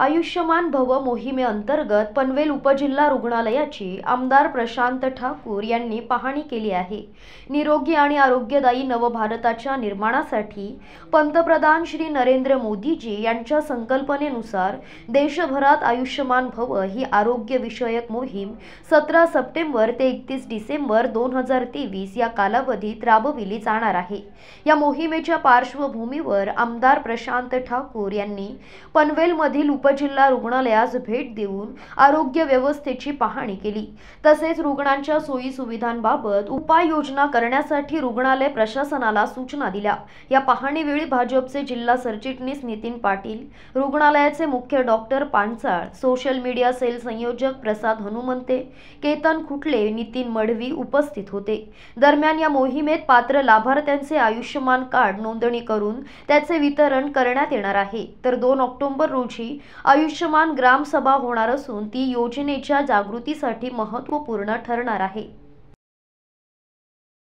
आयुष्यमान भव मोहिमेअंतर्गत पनवेल उपजिल्हा रुग्णालयाची आमदार प्रशांत ठाकूर यांनी पाहणी केली आहे निरोगी आणि आरोग्यदायी नवभारताच्या निर्माणासाठी पंतप्रधान श्री नरेंद्र मोदीजी यांच्या संकल्पनेनुसार देशभरात आयुष्यमान भव ही आरोग्यविषयक मोहीम सतरा सप्टेंबर ते एकतीस डिसेंबर दोन हजार तेवीस या कालावधीत राबविली जाणार आहे या मोहिमेच्या पार्श्वभूमीवर आमदार प्रशांत ठाकूर यांनी पनवेलमधील उप उपजिल्हा रुग्णालयास भेट देऊन आरोग्य व्यवस्थेची पाहणी केली तसेच रुग्णांच्या सोयी सुविधांबाबत उपाययोजना करण्यासाठी रुग्णालय प्रशासनाला सूचना दिल्या या पाहणीवेळी भाजपचे जिल्हा सरचिटणीस नितीन पाटील रुग्णालयाचे मुख्य doctor Panchal social media cell संयोजक प्रसाद हनुमंते केतन खुटले नितीन मडवी उपस्थित होते दरम्यान या मोहिमेत पात्र लाभार्थ्यांचे आयुष्यमान कार्ड नोंदणी करून त्याचे वितरण करण्यात येणार आहे तर दोन ऑक्टोबर रोजी आयुष्यमान ग्रामसभा होणार असून ती योजनेच्या जागृतीसाठी महत्त्वपूर्ण ठरणार आहे